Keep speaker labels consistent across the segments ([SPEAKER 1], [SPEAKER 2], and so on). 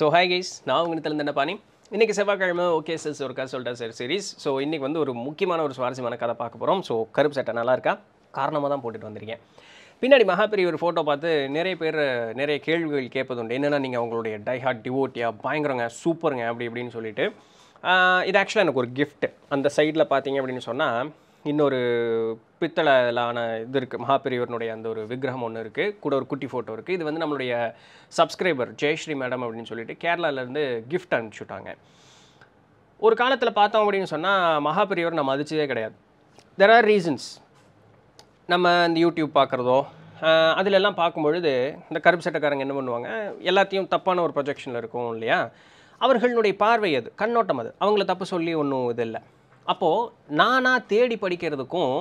[SPEAKER 1] so hi guys நான் உங்கள் திறந்த பாணி இன்றைக்கி செவ்வாய்க்கிழமை ஓகே சிஸ் ஒருக்கா சொல்லிட்டா சார் சீரிஸ் ஸோ இன்றைக்கி வந்து ஒரு முக்கியமான ஒரு சுவாரஸ்யமான கதை பார்க்க போகிறோம் ஸோ கருப்பு சட்டை நல்லாயிருக்கா காரணமாக தான் போட்டுட்டு வந்திருக்கேன் பின்னாடி மகாபெரிய ஒரு ஃபோட்டோ பார்த்து நிறைய பேர் நிறைய கேள்விகள் கேட்பது உண்டு என்னென்னா நீங்கள் அவங்களுடைய டைஹார்ட் டிவோட்டியா பயங்கரங்க சூப்பருங்க அப்படி இப்படின்னு சொல்லிட்டு இது ஆக்சுவலாக எனக்கு ஒரு கிஃப்ட் அந்த சைடில் பார்த்தீங்க அப்படின்னு சொன்னால் இன்னொரு பித்தளைலான இது இருக்குது மகாபெரியவரனுடைய அந்த ஒரு விக்கிரகம் ஒன்று இருக்குது கூட ஒரு குட்டி ஃபோட்டோ இருக்குது இது வந்து நம்மளுடைய சப்ஸ்கிரைபர் ஜெயஸ்ரீ மேடம் அப்படின்னு சொல்லிட்டு கேரளாவிலேருந்து கிஃப்ட் அனுப்பிச்சுட்டாங்க ஒரு காலத்தில் பார்த்தோம் அப்படின்னு சொன்னால் மகாபெரியவர் நம்ம மதிச்சதே கிடையாது தெர் ஆர் ரீசன்ஸ் நம்ம இந்த யூடியூப் பார்க்குறதோ அதிலெல்லாம் பார்க்கும்பொழுது இந்த கருப்பு சட்டக்காரங்க என்ன பண்ணுவாங்க எல்லாத்தையும் தப்பான ஒரு ப்ரொஜெக்ஷனில் இருக்கும் இல்லையா அவர்களுடைய பார்வை அது கண்ணோட்டம் அது அவங்கள தப்பு சொல்லி ஒன்றும் இது இல்லை அப்போது நானாக தேடி படிக்கிறதுக்கும்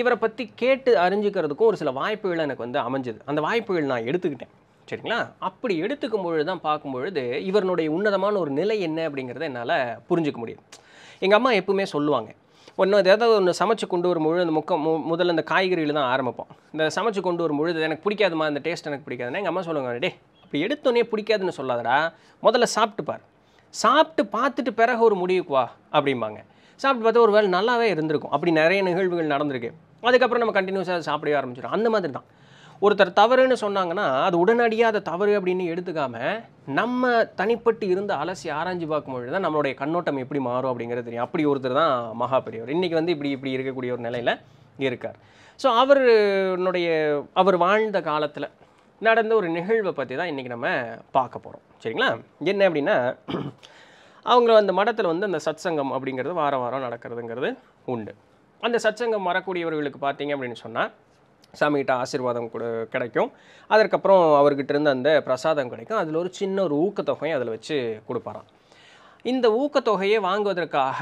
[SPEAKER 1] இவரை பற்றி கேட்டு அறிஞ்சிக்கிறதுக்கும் ஒரு சில வாய்ப்புகள் எனக்கு வந்து அமைஞ்சது அந்த வாய்ப்புகள் நான் எடுத்துக்கிட்டேன் சரிங்களா அப்படி எடுத்துக்கும் பொழுது தான் பார்க்கும்பொழுது இவருடைய உன்னதமான ஒரு நிலை என்ன அப்படிங்கிறத என்னால் புரிஞ்சிக்க முடியும் எங்கள் அம்மா எப்பவுமே சொல்லுவாங்க ஒன்று ஏதாவது ஒன்று சமைச்சு கொண்டு வரும் பொழுது அந்த முக்கம் முதல்ல அந்த காய்கறியில் தான் ஆரம்பிப்போம் இந்த சமைச்சு கொண்டு வரும் பொழுது எனக்கு பிடிக்காதுமா அந்த டேஸ்ட் எனக்கு பிடிக்காதுன்னா எங்கள் அம்மா சொல்லுவாங்க டே அப்படி எடுத்தோன்னே பிடிக்காதுன்னு சொல்லாதடா முதல்ல சாப்பிட்டு பார் சாப்பிட்டு பார்த்துட்டு பிறகு ஒரு முடிவுக்கு வா அப்படிம்பாங்க சாப்பிட்டு பார்த்தா ஒரு வேலை நல்லாவே இருந்திருக்கும் அப்படி நிறைய நிகழ்வுகள் நடந்திருக்கு அதுக்கப்புறம் நம்ம கண்டினியூஸாக சாப்பிடவே ஆரம்பிச்சிடும் அந்த மாதிரி தான் ஒருத்தர் தவறுன்னு சொன்னாங்கன்னா அது உடனடியாக அதை தவறு அப்படின்னு எடுத்துக்காமல் நம்ம தனிப்பட்டு இருந்து அலசி ஆராய்ஞ்சு பார்க்கும்பொழுது தான் நம்மளுடைய கண்ணோட்டம் எப்படி மாறும் அப்படிங்கிறது தெரியும் அப்படி ஒருத்தர் தான் மகா பெரியவர் இன்றைக்கி வந்து இப்படி இப்படி இருக்கக்கூடிய ஒரு நிலையில் இருக்கார் ஸோ அவருடைய அவர் வாழ்ந்த காலத்தில் நடந்த ஒரு நிகழ்வை பற்றி தான் இன்றைக்கி நம்ம பார்க்க போகிறோம் சரிங்களா என்ன அப்படின்னா அவங்கள அந்த மடத்தில் வந்து அந்த சத்சங்கம் அப்படிங்கிறது வாரம் வாரம் நடக்கிறதுங்கிறது உண்டு அந்த சத்சங்கம் வரக்கூடியவர்களுக்கு பார்த்தீங்க அப்படின்னு சொன்னால் சாமிகிட்ட ஆசீர்வாதம் கிடைக்கும் அதற்கப்புறம் அவர்கிட்ட இருந்து அந்த பிரசாதம் கிடைக்கும் அதில் ஒரு சின்ன ஒரு ஊக்கத்தொகையும் அதில் வச்சு கொடுப்பாராம் இந்த ஊக்கத்தொகையை வாங்குவதற்காக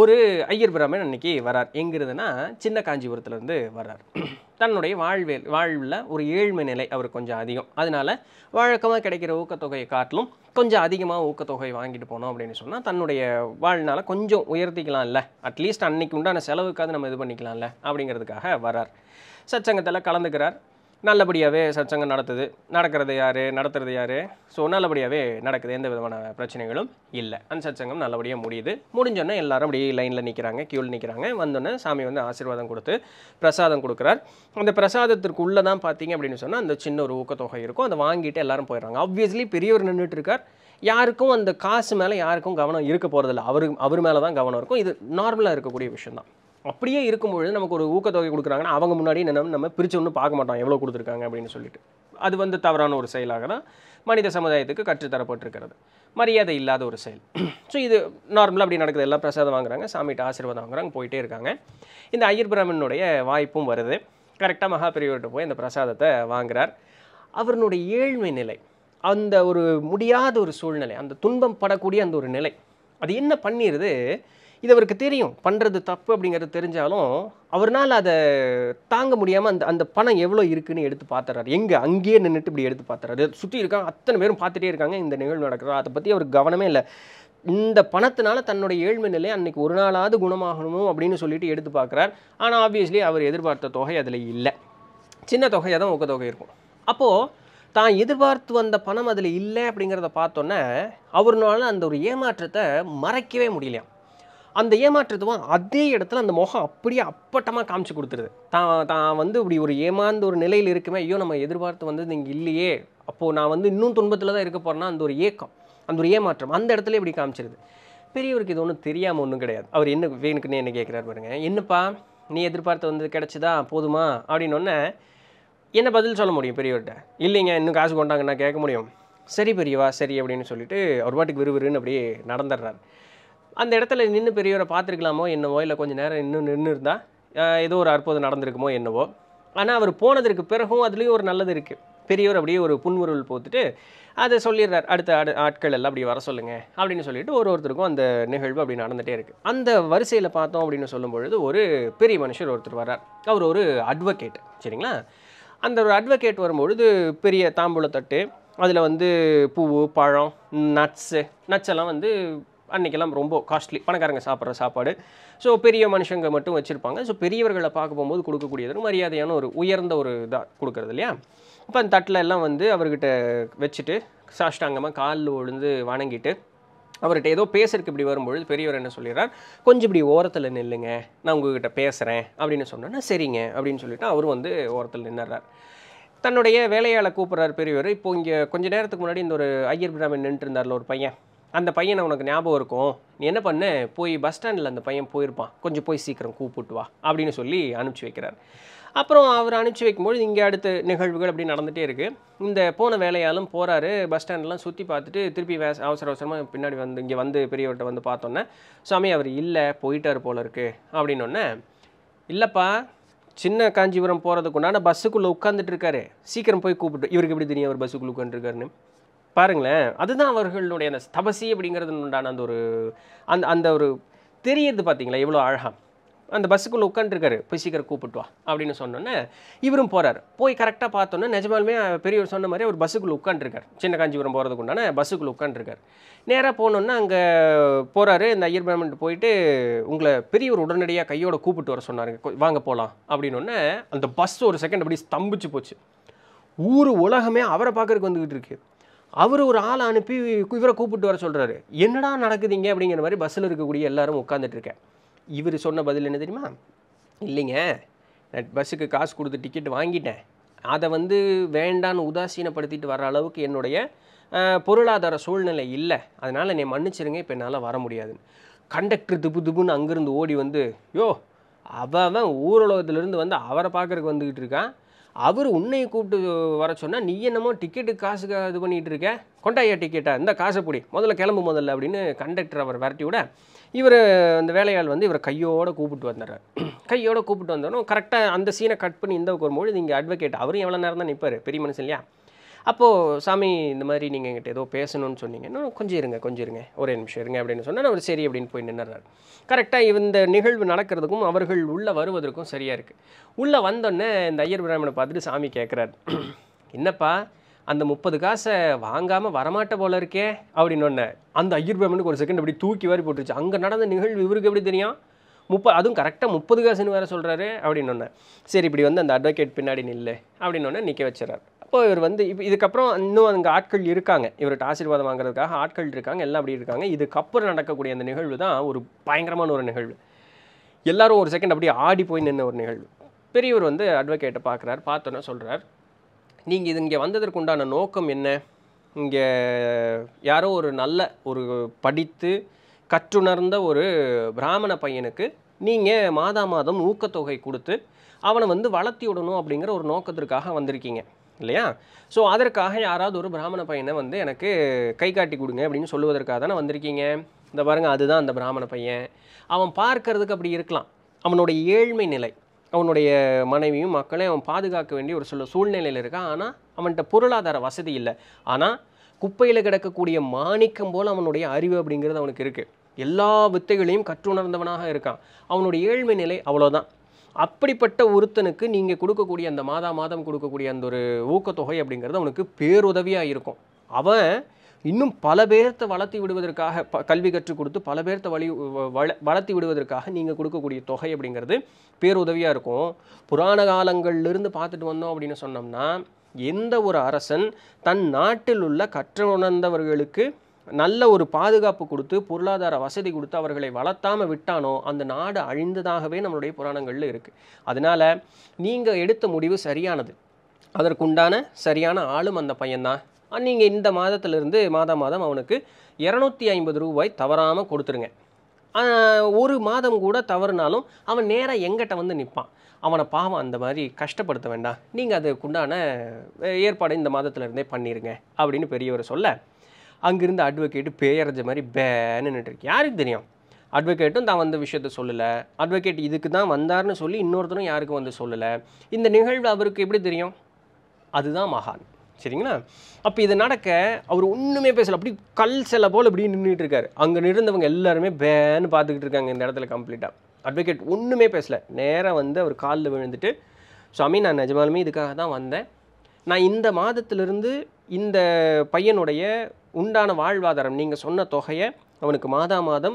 [SPEAKER 1] ஒரு ஐயர் பிராமன் அன்னைக்கு வரார் எங்கிருதுன்னா சின்ன காஞ்சிபுரத்துலேருந்து வர்றார் தன்னுடைய வாழ்வே வாழ்வில் ஒரு ஏழ்மை நிலை அவர் கொஞ்சம் அதிகம் அதனால் வழக்கமாக கிடைக்கிற ஊக்கத்தொகையை காட்டிலும் கொஞ்சம் அதிகமாக ஊக்கத்தொகை வாங்கிட்டு போனோம் அப்படின்னு சொன்னால் தன்னுடைய வாழ்நாள கொஞ்சம் உயர்த்திக்கலாம்ல அட்லீஸ்ட் அன்னைக்கு உண்டான செலவுக்காவது நம்ம இது பண்ணிக்கலாம்ல அப்படிங்கிறதுக்காக வரார் சச்சங்கத்தில் கலந்துக்கிறார் நல்லபடியாகவே சச்சங்கம் நடத்துது நடக்கிறது யார் நடத்துறது யார் ஸோ நல்லபடியாகவே நடக்குது எந்த விதமான பிரச்சனைகளும் இல்லை அந்த சச்சங்கம் நல்லபடியாக முடியுது முடிஞ்சோன்னே எல்லாரும் அப்படியே லைனில் நிற்கிறாங்க க்யூவில் நிற்கிறாங்க வந்தோடனே சாமி வந்து ஆசீர்வாதம் கொடுத்து பிரசாதம் கொடுக்குறார் அந்த பிரசாதத்திற்குள்ளே தான் பார்த்தீங்க அப்படின்னு சொன்னால் அந்த சின்ன ஒரு ஊக்கத்தொகை இருக்கும் அதை வாங்கிட்டு எல்லாரும் போயிடுறாங்க ஆப்வியஸ்லி பெரியவர் நின்றுட்டு இருக்கார் யாருக்கும் அந்த காசு மேலே யாருக்கும் கவனம் இருக்க போகிறதில்ல அவரு அவர் மேலே தான் கவனம் இருக்கும் இது நார்மலாக இருக்கக்கூடிய விஷயம் தான் அப்படியே இருக்கும்பொழுது நமக்கு ஒரு ஊக்கத்தொகை கொடுக்குறாங்கன்னா அவங்க முன்னாடி என்ன நம்ம பிரித்து பார்க்க மாட்டோம் எவ்வளோ கொடுத்துருக்காங்க அப்படின்னு சொல்லிட்டு அது வந்து தவறான ஒரு செயலாக தான் மனித சமுதாயத்துக்கு கற்றுத்தரப்பட்டிருக்கிறது மரியாதை இல்லாத ஒரு செயல் ஸோ இது நார்மலாக அப்படி நடக்குது எல்லாம் பிரசாதம் வாங்குறாங்க சாமிகிட்ட ஆசீர்வாதம் வாங்குறாங்க போயிட்டே இருக்காங்க இந்த ஐயர் பிராமணனுடைய வாய்ப்பும் வருது கரெக்டாக மகாபிரிவர்கிட்ட போய் அந்த பிரசாதத்தை வாங்குறார் அவருடைய ஏழ்மை நிலை அந்த ஒரு முடியாத ஒரு சூழ்நிலை அந்த துன்பம் படக்கூடிய அந்த ஒரு நிலை அது என்ன பண்ணிடுது இது அவருக்கு தெரியும் பண்ணுறது தப்பு அப்படிங்கிறது தெரிஞ்சாலும் அவர்னால் அதை தாங்க முடியாமல் அந்த அந்த பணம் எவ்வளோ இருக்குன்னு எடுத்து பார்த்துறாரு எங்கே அங்கேயே நின்றுட்டு இப்படி எடுத்து பார்த்துறாரு சுற்றி இருக்காங்க அத்தனை பேரும் பார்த்துட்டே இருக்காங்க இந்த நிகழ்வு நடக்கிறதா அதை பற்றி அவருக்கு கவனமே இல்லை இந்த பணத்தினால தன்னுடைய ஏழ்மை நிலை அன்னைக்கு ஒரு நாளாவது குணமாகணுமோ அப்படின்னு சொல்லிட்டு எடுத்து பார்க்குறார் ஆனால் ஆப்வியஸ்லி அவர் எதிர்பார்த்த தொகை அதில் இல்லை சின்ன தொகையாக தான் தொகை இருக்கும் அப்போது தான் எதிர்பார்த்து வந்த பணம் அதில் இல்லை அப்படிங்கிறத பார்த்தோன்னே அவர்னால அந்த ஒரு ஏமாற்றத்தை மறைக்கவே முடியலையாம் அந்த ஏமாற்றத்துவம் அதே இடத்துல அந்த முகம் அப்படியே அப்பட்டமாக காமிச்சு கொடுத்துருது தான் தான் வந்து இப்படி ஒரு ஏமாந்த ஒரு நிலையில் இருக்குமே ஐயோ நம்ம எதிர்பார்த்து வந்து நீங்கள் இல்லையே அப்போது நான் வந்து இன்னும் துன்பத்தில் தான் இருக்க போகிறேன்னா அந்த ஒரு ஏக்கம் அந்த ஒரு ஏமாற்றம் அந்த இடத்துல இப்படி காமிச்சிருது பெரியவருக்கு இது ஒன்றும் தெரியாமல் ஒன்றும் கிடையாது அவர் என்ன வேணுக்குன்னு என்ன கேட்குறாரு பாருங்க என்னப்பா நீ எதிர்பார்த்து வந்து கிடச்சிதா போதுமா அப்படின்னொன்னே என்ன பதில் சொல்ல முடியும் பெரியவர்கிட்ட இல்லைங்க இன்னும் காசு கொண்டாங்கன்னா கேட்க முடியும் சரி பெரியவா சரி அப்படின்னு சொல்லிட்டு அவர் பாட்டுக்கு விறுவிறுன்னு அப்படியே நடந்துடுறாரு அந்த இடத்துல நின்று பெரியவரை பார்த்துருக்கலாமோ என்னவோ இல்லை கொஞ்சம் நேரம் இன்னும் நின்று இருந்தால் ஏதோ ஒரு அற்புதம் நடந்திருக்குமோ என்னவோ ஆனால் அவர் போனதற்கு பிறகும் அதுலேயும் ஒரு நல்லது இருக்குது பெரியவர் அப்படியே ஒரு புன்முறுவல் போத்துட்டு அதை சொல்லிடுறார் அடுத்த அடு ஆட்கள் எல்லாம் அப்படி வர சொல்லுங்கள் அப்படின்னு சொல்லிட்டு ஒரு ஒருத்தருக்கும் அந்த நிகழ்வு அப்படி நடந்துகிட்டே இருக்குது அந்த வரிசையில் பார்த்தோம் அப்படின்னு சொல்லும்பொழுது ஒரு பெரிய மனுஷர் ஒருத்தர் வர்றார் அவர் ஒரு அட்வொகேட் சரிங்களா அந்த ஒரு அட்வொகேட் வரும்பொழுது பெரிய தாம்பூலத்தட்டு அதில் வந்து பூவு பழம் நட்ஸு நட்ஸ் எல்லாம் வந்து அன்றைக்கெல்லாம் ரொம்ப காஸ்ட்லி பணக்காரங்க சாப்பிட்ற சாப்பாடு ஸோ பெரிய மனுஷங்க மட்டும் வச்சுருப்பாங்க ஸோ பெரியவர்களை பார்க்க போகும்போது கொடுக்கக்கூடியது மரியாதையான ஒரு உயர்ந்த ஒரு இதாக கொடுக்குறது இல்லையா இப்போ அந்த தட்டில் எல்லாம் வந்து அவர்கிட்ட வச்சுட்டு சாஷ்டாங்கமாக காலில் விழுந்து வணங்கிட்டு அவர்கிட்ட ஏதோ பேசுறதுக்கு இப்படி வரும்பொழுது பெரியவர் என்ன சொல்லிடுறார் கொஞ்சம் இப்படி ஓரத்தில் நில்லுங்க நான் உங்ககிட்ட பேசுகிறேன் அப்படின்னு சொன்னோன்னா சரிங்க அப்படின்னு சொல்லிவிட்டு அவரும் வந்து ஓரத்தில் நின்னுறார் தன்னுடைய வேலையாளை கூப்பிட்றாரு பெரியவர் இப்போ இங்கே கொஞ்ச நேரத்துக்கு முன்னாடி இந்த ஒரு ஐயர் பிராமன் நின்றுருந்தார்ல ஒரு பையன் அந்த பையனை உனக்கு ஞாபகம் இருக்கும் நீ என்ன பண்ண போய் பஸ் ஸ்டாண்டில் அந்த பையன் போயிருப்பான் கொஞ்சம் போய் சீக்கிரம் கூப்பிட்டு வா அப்படின்னு சொல்லி அனுப்பிச்சி வைக்கிறார் அப்புறம் அவர் அனுப்பிச்சி வைக்கும்போது இங்கே அடுத்த நிகழ்வுகள் அப்படி நடந்துகிட்டே இருக்குது இந்த போன வேலையாலும் போகிறாரு பஸ் ஸ்டாண்ட்லாம் சுற்றி பார்த்துட்டு திருப்பி வே அவசர அவசரமாக பின்னாடி வந்து இங்கே வந்து பெரியவர்கிட்ட வந்து பார்த்தோன்னே சாமி அவர் இல்லை போயிட்டார் போல இருக்குது அப்படின்னோடனே இல்லைப்பா சின்ன காஞ்சிபுரம் போகிறதுக்கு உண்டான பஸ்ஸுக்குள்ளே உட்காந்துட்டு இருக்காரு சீக்கிரம் போய் கூப்பிட்டு இவருக்கு எப்படி தெரியும் அவர் பஸ்ஸுக்குள்ளே உட்காந்துருக்காருன்னு பாருங்களேன் அதுதான் அவர்களுடைய அந்த தபசி அப்படிங்கிறது உண்டான அந்த ஒரு அந்த அந்த ஒரு தெரியுது பார்த்தீங்களா எவ்வளோ அழகாக அந்த பஸ்ஸுக்குள்ளே உட்காந்துருக்காரு போய் சீக்கிரம் கூப்பிட்டு வா அப்படின்னு சொன்னோன்னே இவரும் போகிறார் போய் கரெக்டாக பார்த்தோன்னே நிஜமாலுமே பெரியவர் சொன்ன மாதிரி அவர் பஸ்ஸுக்குள்ளே உட்காந்துருக்கார் சின்ன காஞ்சிபுரம் போகிறதுக்கு உண்டான பஸ்ஸுக்குள்ளே உட்காந்துருக்கார் நேராக போனோன்னா அங்கே போகிறாரு இந்த ஐயர் பேமெண்ட் போயிட்டு உங்களை பெரியவர் உடனடியாக கையோட கூப்பிட்டு வர சொன்னாருங்க வாங்க போகலாம் அப்படின்னோடனே அந்த பஸ் ஒரு செகண்ட் அப்படி ஸ்தம்பிச்சு போச்சு ஊர் உலகமே அவரை பார்க்குறதுக்கு வந்துக்கிட்டு இருக்குது அவர் ஒரு ஆள் அனுப்பி இவரை கூப்பிட்டு வர சொல்கிறாரு என்னடா நடக்குதுங்க அப்படிங்கிற மாதிரி பஸ்ஸில் இருக்கக்கூடிய எல்லாரும் உட்காந்துட்ருக்கேன் இவர் சொன்ன பதில் என்ன தெரியுமா இல்லைங்க நான் பஸ்ஸுக்கு காசு கொடுத்து டிக்கெட் வாங்கிட்டேன் அதை வந்து வேண்டான்னு உதாசீனப்படுத்திட்டு வர அளவுக்கு என்னுடைய பொருளாதார சூழ்நிலை இல்லை அதனால் என்னை மன்னிச்சிருங்க இப்போ என்னால் வர முடியாதுன்னு கண்டக்டர் துப்பு துப்புன்னு அங்கேருந்து ஓடி வந்து யோ அவன் ஊரலோகத்திலேருந்து வந்து அவரை பார்க்குறக்கு வந்துக்கிட்டு இருக்கான் அவர் உன்னை கூப்பிட்டு வர சொன்னால் நீ என்னமோ டிக்கெட்டு காசுக்கு இது பண்ணிகிட்டு இருக்க கொண்டாயா டிக்கெட்டாக இந்த காசை பிடி முதல்ல கிளம்பு முதல்ல அப்படின்னு கண்டக்டர் அவர் விரட்டி விட இவர் அந்த வேலையாள் வந்து இவர் கையோடு கூப்பிட்டு வந்துடுறார் கையோடு கூப்பிட்டு வந்தோடனே கரெக்டாக அந்த சீனை கட் பண்ணி இந்த ஒரு மொழி நீங்கள் அட்வொகேட் அவரும் எவ்வளோ நேரம் தான் நிற்பார் பெரிய மனுஷன் இல்லையா அப்போது சாமி இந்த மாதிரி நீங்கள் எங்கிட்ட ஏதோ பேசணும்னு சொன்னீங்கன்னா கொஞ்சம் இருங்க கொஞ்சம் இருங்க ஒரே நிமிஷம் இருங்க அப்படின்னு சொன்னால் அவர் சரி அப்படின்னு போய் நின்றுறாரு கரெக்டாக இந்த நிகழ்வு நடக்கிறதுக்கும் அவர்கள் உள்ளே வருவதற்கும் சரியாக இருக்குது உள்ளே வந்தோடனே இந்த ஐயர் பிராமணை பார்த்துட்டு சாமி கேட்குறாரு என்னப்பா அந்த முப்பது காசை வாங்காமல் வரமாட்ட போல இருக்கே அப்படின்னு ஒன்று அந்த ஐயர் பிராமணுக்கு ஒரு செகண்ட் அப்படி தூக்கி வாரி போட்டுருச்சு அங்கே நடந்த நிகழ்வு இவருக்கு எப்படி தெரியும் முப்ப அதுவும் கரெக்டாக முப்பது காசுன்னு வேறு சொல்கிறாரு அப்படின்னு ஒன்று சரி இப்படி வந்து அந்த அட்வொகேட் பின்னாடி நில்லு அப்படின்னு ஒன்று நிற்க வச்சுறாரு அப்போ இவர் வந்து இப்போ இதுக்கப்புறம் இன்னும் அங்கே ஆட்கள் இருக்காங்க இவர்கிட்ட ஆசீர்வாதம் வாங்குறதுக்காக ஆட்கள் இருக்காங்க எல்லாம் அப்படி இருக்காங்க இதுக்கப்புறம் நடக்கக்கூடிய அந்த நிகழ்வு தான் ஒரு பயங்கரமான ஒரு நிகழ்வு எல்லாரும் ஒரு செகண்ட் அப்படியே ஆடி போய் நின்று ஒரு நிகழ்வு பெரியவர் வந்து அட்வொகேட்டை பார்க்குறாரு பார்த்தோன்னே சொல்கிறார் நீங்கள் இது இங்கே வந்ததற்கு உண்டான நோக்கம் என்ன இங்கே யாரோ ஒரு நல்ல ஒரு படித்து கற்றுணர்ந்த ஒரு பிராமண பையனுக்கு நீங்கள் மாதா மாதம் ஊக்கத்தொகை கொடுத்து அவனை வந்து வளர்த்தி விடணும் அப்படிங்கிற ஒரு நோக்கத்திற்காக வந்திருக்கீங்க இல்லையா ஸோ அதற்காக யாராவது ஒரு பிராமண பையனை வந்து எனக்கு கை காட்டி கொடுங்க அப்படின்னு சொல்லுவதற்காக தானே வந்திருக்கீங்க இந்த பாருங்கள் அதுதான் அந்த பிராமண பையன் அவன் பார்க்கறதுக்கு அப்படி இருக்கலாம் அவனுடைய ஏழ்மை நிலை அவனுடைய மனைவியும் மக்களையும் அவன் பாதுகாக்க வேண்டிய ஒரு சில சூழ்நிலையில் இருக்கான் ஆனால் அவன்கிட்ட பொருளாதார வசதி இல்லை ஆனால் குப்பையில் கிடக்கக்கூடிய மாணிக்கம் போல் அவனுடைய அறிவு அப்படிங்கிறது அவனுக்கு இருக்குது எல்லா வித்தைகளையும் கற்றுணர்ந்தவனாக இருக்கான் அவனுடைய ஏழ்மை நிலை அவ்வளோதான் அப்படிப்பட்ட ஒருத்தனுக்கு நீங்கள் கொடுக்கக்கூடிய அந்த மாதா மாதம் கொடுக்கக்கூடிய அந்த ஒரு ஊக்கத்தொகை அப்படிங்கிறது அவனுக்கு பேருதவியாக இருக்கும் அவன் இன்னும் பல பேர்த்த வளர்த்தி விடுவதற்காக ப கல்வி கற்றுக் கொடுத்து பல பேர்த்த வழி வள வளர்த்தி விடுவதற்காக நீங்கள் கொடுக்கக்கூடிய தொகை அப்படிங்கிறது பேருதவியாக இருக்கும் புராண காலங்கள்லேருந்து பார்த்துட்டு வந்தோம் அப்படின்னு சொன்னோம்னா எந்த ஒரு அரசன் தன் நாட்டில் உள்ள கற்றுணர்ந்தவர்களுக்கு நல்ல ஒரு பாதுகாப்பு கொடுத்து பொருளாதார வசதி கொடுத்து அவர்களை வளர்த்தாமல் விட்டானோ அந்த நாடு அழிந்ததாகவே நம்மளுடைய புராணங்களில் இருக்குது அதனால் நீங்கள் எடுத்த முடிவு சரியானது அதற்குண்டான சரியான ஆளும் அந்த பையன்தான் நீங்கள் இந்த மாதத்திலிருந்து மாதம் மாதம் அவனுக்கு இரநூத்தி ஐம்பது ரூபாய் தவறாமல் கொடுத்துருங்க ஒரு மாதம் கூட தவறுனாலும் அவன் நேராக எங்கிட்ட வந்து நிற்பான் அவனை பாவம் அந்த மாதிரி கஷ்டப்படுத்த வேண்டாம் நீங்கள் அதுக்குண்டான ஏற்பாடு இந்த மாதத்துலேருந்தே பண்ணிடுங்க அப்படின்னு பெரியவர் சொல்ல அங்கிருந்து அட்வொகேட்டு பேயறஞ்ச மாதிரி பேன்னு நின்றுருக்கு யாருக்கு தெரியும் அட்வொகேட்டும் தான் வந்த விஷயத்த சொல்லலை அட்வொகேட் இதுக்கு தான் வந்தார்னு சொல்லி இன்னொருத்தரும் யாருக்கும் வந்து சொல்லலை இந்த நிகழ்வு அவருக்கு எப்படி தெரியும் அதுதான் மகான் சரிங்களா அப்போ இது நடக்க அவர் ஒன்றுமே பேசலை அப்படி கல் செல்ல போல் இப்படி நின்றுட்டு இருக்காரு அங்கே நிறந்தவங்க எல்லாருமே பேன்னு பார்த்துக்கிட்டு இருக்காங்க இந்த இடத்துல கம்ப்ளீட்டாக அட்வொகேட் ஒன்றுமே பேசலை நேராக வந்து அவர் காலில் விழுந்துட்டு சுவாமி நான் நிஜமாலுமே இதுக்காக தான் வந்தேன் நான் இந்த மாதத்திலிருந்து இந்த பையனுடைய உண்டான வாழ்வாதாரம் நீங்கள் சொன்ன தொகையை அவனுக்கு மாதா மாதம்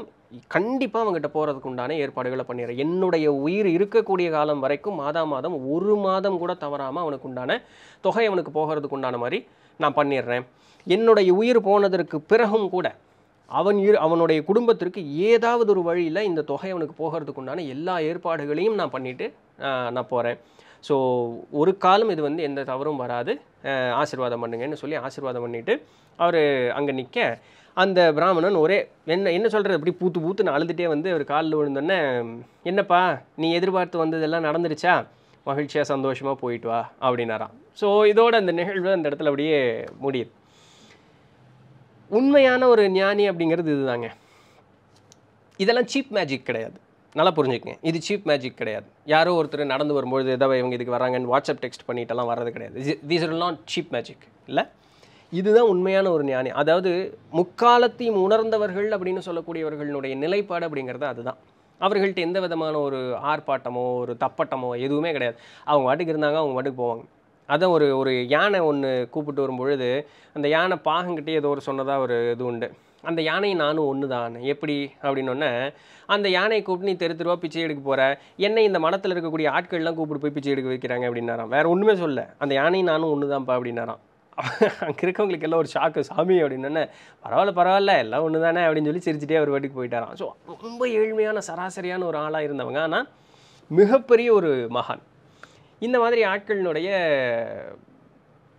[SPEAKER 1] கண்டிப்பாக அவங்ககிட்ட போகிறதுக்கு உண்டான ஏற்பாடுகளை பண்ணிடுறேன் என்னுடைய உயிர் இருக்கக்கூடிய காலம் வரைக்கும் மாதா மாதம் ஒரு மாதம் கூட தவறாமல் அவனுக்கு உண்டான தொகை அவனுக்கு போகிறதுக்கு உண்டான மாதிரி நான் பண்ணிடுறேன் என்னுடைய உயிர் போனதற்கு பிறகும் கூட அவன் அவனுடைய குடும்பத்திற்கு ஏதாவது ஒரு வழியில் இந்த தொகை அவனுக்கு போகிறதுக்கு உண்டான எல்லா ஏற்பாடுகளையும் நான் பண்ணிவிட்டு நான் போகிறேன் ஸோ ஒரு காலம் இது வந்து எந்த தவறும் வராது ஆசிர்வாதம் பண்ணுங்கன்னு சொல்லி ஆசிர்வாதம் பண்ணிவிட்டு அவர் அங்கே நிற்க அந்த பிராமணன் ஒரே என்ன என்ன சொல்கிறது அப்படி பூத்து பூத்துன்னு அழுதுகிட்டே வந்து அவர் காலில் விழுந்தோடனே என்னப்பா நீ எதிர்பார்த்து வந்ததெல்லாம் நடந்துருச்சா மகிழ்ச்சியாக சந்தோஷமாக போயிட்டு வா அப்படின்னாராம் ஸோ இதோட அந்த நிகழ்வு அந்த இடத்துல அப்படியே முடியுது உண்மையான ஒரு ஞானி அப்படிங்கிறது இதுதாங்க இதெல்லாம் சீப் மேஜிக் கிடையாது நல்லா புரிஞ்சுக்கங்க இது சீப் மேஜிக் கிடையாது யாரோ ஒருத்தர் நடந்து வரும்பொழுது ஏதாவது இவங்க இதுக்கு வராங்கன்னு வாட்ஸ்அப் டெக்ஸ்ட் பண்ணிட்டெல்லாம் வர்றது கிடையாது these are not cheap magic இல்லை இதுதான் உண்மையான ஒரு ஞானி அதாவது முக்காலத்தையும் உணர்ந்தவர்கள் அப்படின்னு சொல்லக்கூடியவர்களுடைய நிலைப்பாடு அப்படிங்கிறது அதுதான் அவர்கள்ட்ட எந்த விதமான ஒரு ஆர்ப்பாட்டமோ ஒரு தப்பட்டமோ எதுவுமே கிடையாது அவங்க வாட்டுக்கு இருந்தாங்க அவங்க வாட்டுக்கு போவாங்க அதான் ஒரு ஒரு யானை ஒன்று கூப்பிட்டு வரும்பொழுது அந்த யானை பாகங்கிட்டே ஏதோ ஒரு சொன்னதாக ஒரு இது உண்டு அந்த யானை நானும் ஒன்று தான் எப்படி அப்படின்னொன்னே அந்த யானையை கூப்பிட்டு நீ தெரு தெருவாக பிச்சை எடுக்க போகிற என்னை இந்த மனத்தில் இருக்கக்கூடிய ஆட்கள்லாம் கூப்பிட்டு போய் பிச்சை எடுக்க வைக்கிறாங்க அப்படின்னாராம் வேறு ஒன்றுமே சொல்ல அந்த யானையும் நானும் ஒன்று தான்ப்பா அப்படின்னாராம் அங்கே இருக்கவங்களுக்கு எல்லாம் ஒரு ஷாக்கு சாமி அப்படின்னே பரவாயில்ல பரவாயில்ல எல்லாம் ஒன்று தானே அப்படின்னு சொல்லி சிரிச்சுட்டே அவர் வாட்டிக்கு போயிட்டாராம் ஸோ ரொம்ப ஏழ்மையான சராசரியான ஒரு ஆளாக இருந்தவங்க ஆனால் மிகப்பெரிய ஒரு மகான் இந்த மாதிரி ஆட்களினுடைய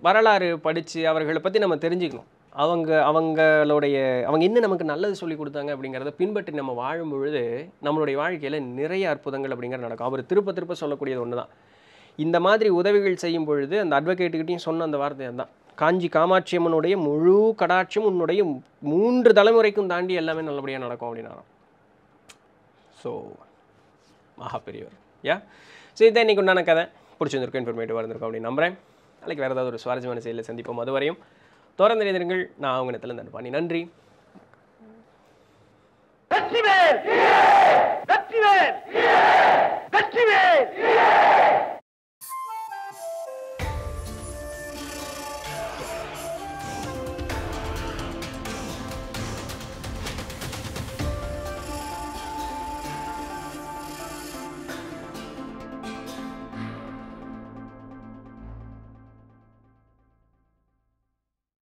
[SPEAKER 1] வரலாறு படித்து அவர்களை பற்றி நம்ம தெரிஞ்சுக்கணும் அவங்க அவங்களுடைய அவங்க என்ன நமக்கு நல்லது சொல்லி கொடுத்தாங்க அப்படிங்கிறத பின்பற்றி நம்ம வாழும் பொழுது நம்மளுடைய வாழ்க்கையில் நிறைய அற்புதங்கள் அப்படிங்கிற நடக்கும் அவர் திருப்ப திருப்ப சொல்லக்கூடியது ஒன்று தான் இந்த மாதிரி உதவிகள் செய்யும் பொழுது அந்த அட்வொகேட்டுக்கிட்டையும் சொன்ன அந்த வார்த்தை தான் காஞ்சி காமாட்சியம்மனுடைய முழு கடாட்சியம் உன்னுடைய மூன்று தலைமுறைக்கும் தாண்டி எல்லாமே நல்லபடியாக நடக்கும் அப்படின்னாராம் ஸோ மகா பெரியவர் யா ஸோ இதான் இன்றைக்கி உண்டான கதை பிடிச்சிருந்திருக்கும் இன்ஃபர்மேட்டிவாக இருந்திருக்கும் அப்படின்னு நம்புகிறேன் நாளைக்கு வேறு ஏதாவது ஒரு சுவாரஸ்யமான செயலில் சந்திப்போம் அதுவரையும் தொடர்ந்து இணைந்திருங்கள் நான் அவங்க இடத்துல அனுப்பாணி நன்றி